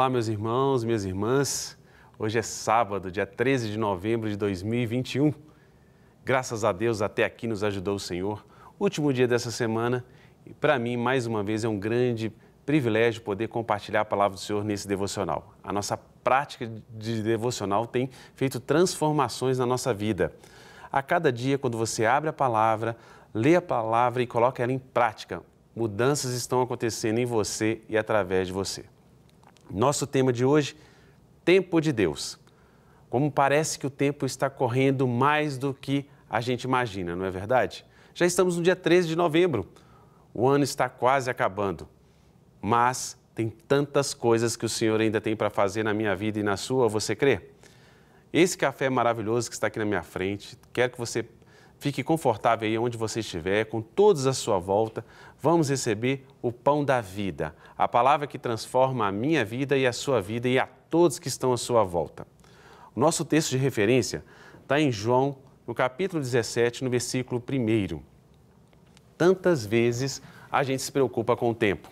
Olá, meus irmãos, minhas irmãs. Hoje é sábado, dia 13 de novembro de 2021. Graças a Deus, até aqui nos ajudou o Senhor. Último dia dessa semana e para mim, mais uma vez, é um grande privilégio poder compartilhar a palavra do Senhor nesse devocional. A nossa prática de devocional tem feito transformações na nossa vida. A cada dia, quando você abre a palavra, lê a palavra e coloca ela em prática, mudanças estão acontecendo em você e através de você. Nosso tema de hoje, tempo de Deus. Como parece que o tempo está correndo mais do que a gente imagina, não é verdade? Já estamos no dia 13 de novembro. O ano está quase acabando. Mas tem tantas coisas que o Senhor ainda tem para fazer na minha vida e na sua, você crê? Esse café maravilhoso que está aqui na minha frente, quero que você Fique confortável aí onde você estiver, com todos à sua volta. Vamos receber o pão da vida, a palavra que transforma a minha vida e a sua vida e a todos que estão à sua volta. O nosso texto de referência está em João, no capítulo 17, no versículo 1. Tantas vezes a gente se preocupa com o tempo.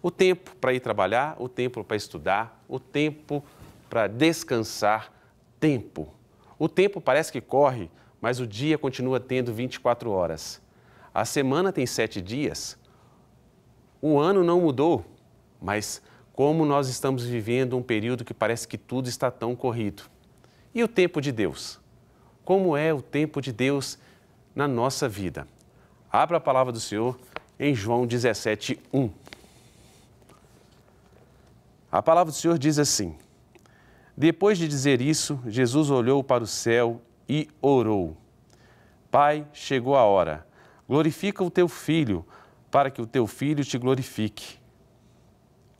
O tempo para ir trabalhar, o tempo para estudar, o tempo para descansar, tempo. O tempo parece que corre mas o dia continua tendo 24 horas. A semana tem sete dias. O ano não mudou, mas como nós estamos vivendo um período que parece que tudo está tão corrido. E o tempo de Deus? Como é o tempo de Deus na nossa vida? Abra a palavra do Senhor em João 17, 1. A palavra do Senhor diz assim: Depois de dizer isso, Jesus olhou para o céu e orou: Pai, chegou a hora. Glorifica o teu filho, para que o teu filho te glorifique.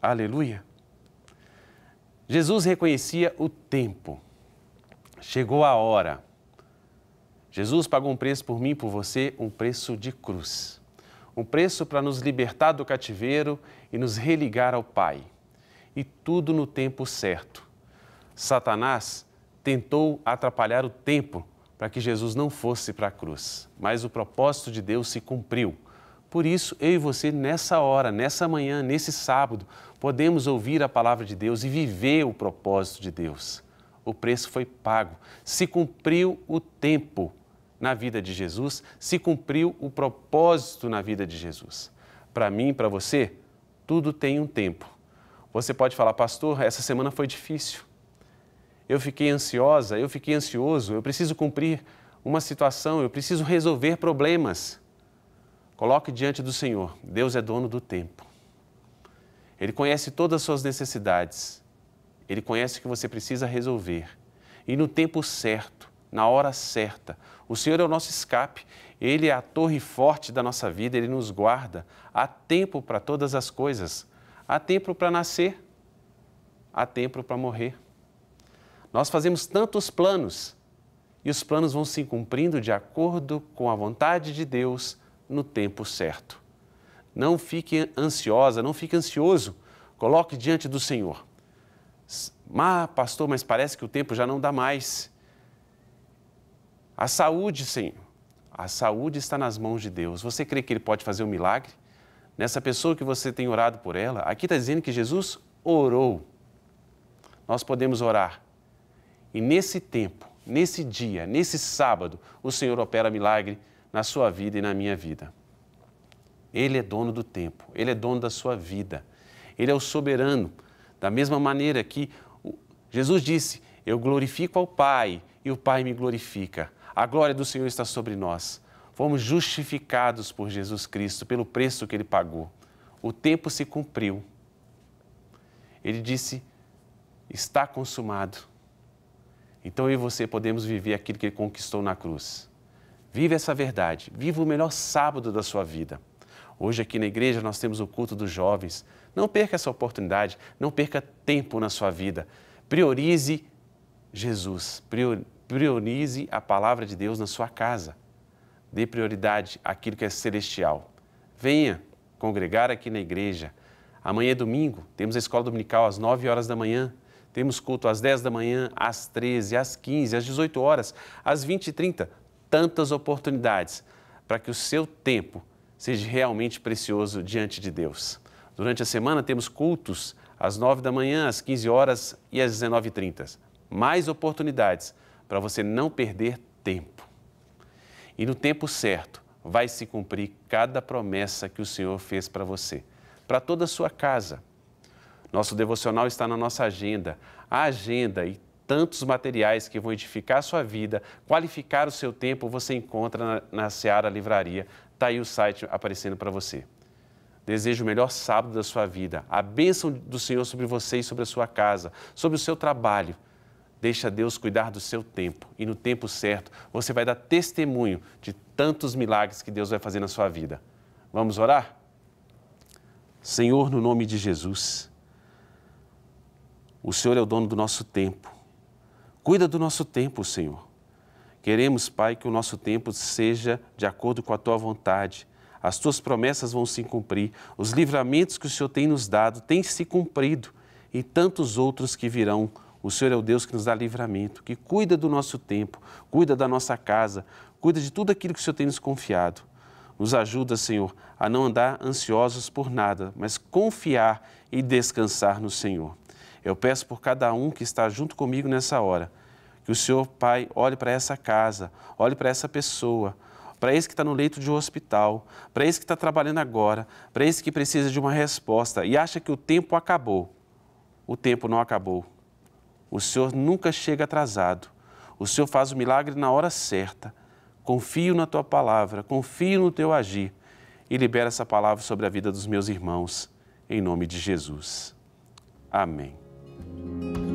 Aleluia. Jesus reconhecia o tempo. Chegou a hora. Jesus pagou um preço por mim e por você, um preço de cruz. Um preço para nos libertar do cativeiro e nos religar ao Pai. E tudo no tempo certo. Satanás tentou atrapalhar o tempo para que Jesus não fosse para a cruz. Mas o propósito de Deus se cumpriu. Por isso, eu e você, nessa hora, nessa manhã, nesse sábado, podemos ouvir a palavra de Deus e viver o propósito de Deus. O preço foi pago, se cumpriu o tempo na vida de Jesus, se cumpriu o propósito na vida de Jesus. Para mim, para você, tudo tem um tempo. Você pode falar, pastor, essa semana foi difícil eu fiquei ansiosa, eu fiquei ansioso, eu preciso cumprir uma situação, eu preciso resolver problemas. Coloque diante do Senhor. Deus é dono do tempo. Ele conhece todas as suas necessidades. Ele conhece o que você precisa resolver. E no tempo certo, na hora certa. O Senhor é o nosso escape. Ele é a torre forte da nossa vida. Ele nos guarda. Há tempo para todas as coisas. Há tempo para nascer. Há tempo para morrer. Nós fazemos tantos planos e os planos vão se cumprindo de acordo com a vontade de Deus no tempo certo. Não fique ansiosa, não fique ansioso. Coloque diante do Senhor. Mas, pastor, mas parece que o tempo já não dá mais. A saúde, Senhor. A saúde está nas mãos de Deus. Você crê que Ele pode fazer um milagre? Nessa pessoa que você tem orado por ela, aqui está dizendo que Jesus orou. Nós podemos orar e nesse tempo, nesse dia, nesse sábado, o Senhor opera milagre na sua vida e na minha vida. Ele é dono do tempo, ele é dono da sua vida, ele é o soberano. Da mesma maneira que Jesus disse: Eu glorifico ao Pai e o Pai me glorifica. A glória do Senhor está sobre nós. Fomos justificados por Jesus Cristo, pelo preço que ele pagou. O tempo se cumpriu. Ele disse: Está consumado então eu e você podemos viver aquilo que ele conquistou na cruz. Vive essa verdade, viva o melhor sábado da sua vida. Hoje aqui na igreja nós temos o culto dos jovens. Não perca essa oportunidade, não perca tempo na sua vida. Priorize Jesus, priorize a palavra de Deus na sua casa. Dê prioridade àquilo que é celestial. Venha congregar aqui na igreja. Amanhã é domingo, temos a escola dominical às 9 horas da manhã. Temos culto às 10 da manhã, às 13, às 15, às 18 horas, às 20 e 30. Tantas oportunidades para que o seu tempo seja realmente precioso diante de Deus. Durante a semana temos cultos às 9 da manhã, às 15 horas e às 19h30. Mais oportunidades para você não perder tempo. E no tempo certo vai se cumprir cada promessa que o Senhor fez para você, para toda a sua casa nosso devocional está na nossa agenda. A agenda e tantos materiais que vão edificar a sua vida, qualificar o seu tempo, você encontra na, na Seara Livraria. Está aí o site aparecendo para você. Desejo o melhor sábado da sua vida, a bênção do Senhor sobre você e sobre a sua casa, sobre o seu trabalho. Deixa Deus cuidar do seu tempo e no tempo certo você vai dar testemunho de tantos milagres que Deus vai fazer na sua vida. Vamos orar? Senhor, no nome de Jesus o Senhor é o dono do nosso tempo. Cuida do nosso tempo, Senhor. Queremos, Pai, que o nosso tempo seja de acordo com a tua vontade. As tuas promessas vão se cumprir, os livramentos que o Senhor tem nos dado têm se cumprido e tantos outros que virão. O Senhor é o Deus que nos dá livramento, que cuida do nosso tempo, cuida da nossa casa, cuida de tudo aquilo que o Senhor tem nos confiado. Nos ajuda, Senhor, a não andar ansiosos por nada, mas confiar e descansar no Senhor. Eu peço por cada um que está junto comigo nessa hora, que o Senhor, Pai, olhe para essa casa, olhe para essa pessoa, para esse que está no leito de um hospital, para esse que está trabalhando agora, para esse que precisa de uma resposta e acha que o tempo acabou. O tempo não acabou. O Senhor nunca chega atrasado. O Senhor faz o milagre na hora certa. Confio na tua palavra, confio no teu agir e libera essa palavra sobre a vida dos meus irmãos, em nome de Jesus. Amém. Música